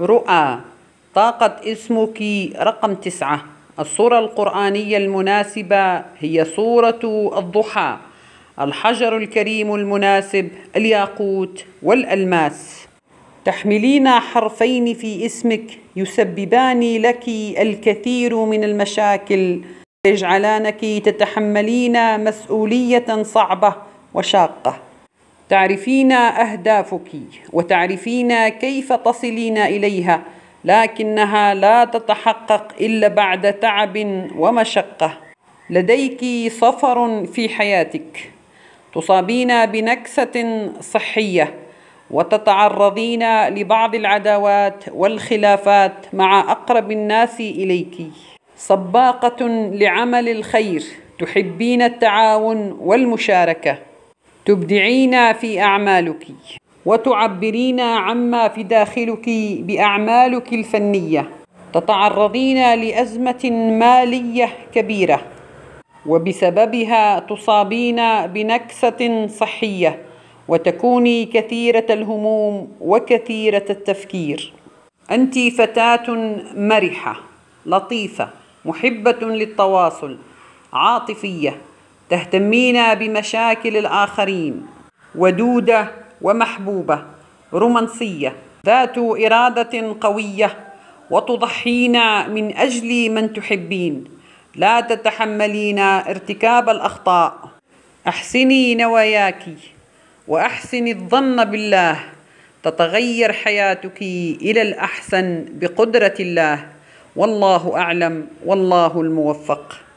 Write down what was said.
رؤى طاقة اسمك رقم تسعة الصورة القرآنية المناسبة هي صورة الضحى الحجر الكريم المناسب الياقوت والألماس تحملين حرفين في اسمك يسببان لك الكثير من المشاكل يجعلانك تتحملين مسؤولية صعبة وشاقة تعرفين أهدافك وتعرفين كيف تصلين إليها لكنها لا تتحقق إلا بعد تعب ومشقة لديك صفر في حياتك تصابين بنكسة صحية وتتعرضين لبعض العداوات والخلافات مع أقرب الناس إليك سباقة لعمل الخير تحبين التعاون والمشاركة تبدعين في أعمالك وتعبرين عما في داخلك بأعمالك الفنية تتعرضين لأزمة مالية كبيرة وبسببها تصابين بنكسة صحية وتكوني كثيرة الهموم وكثيرة التفكير أنت فتاة مرحة لطيفة محبة للتواصل عاطفية تهتمين بمشاكل الآخرين ودودة ومحبوبة رومانسية ذات إرادة قوية وتضحين من أجل من تحبين لا تتحملين ارتكاب الأخطاء أحسني نواياك وأحسني الظن بالله تتغير حياتك إلى الأحسن بقدرة الله والله أعلم والله الموفق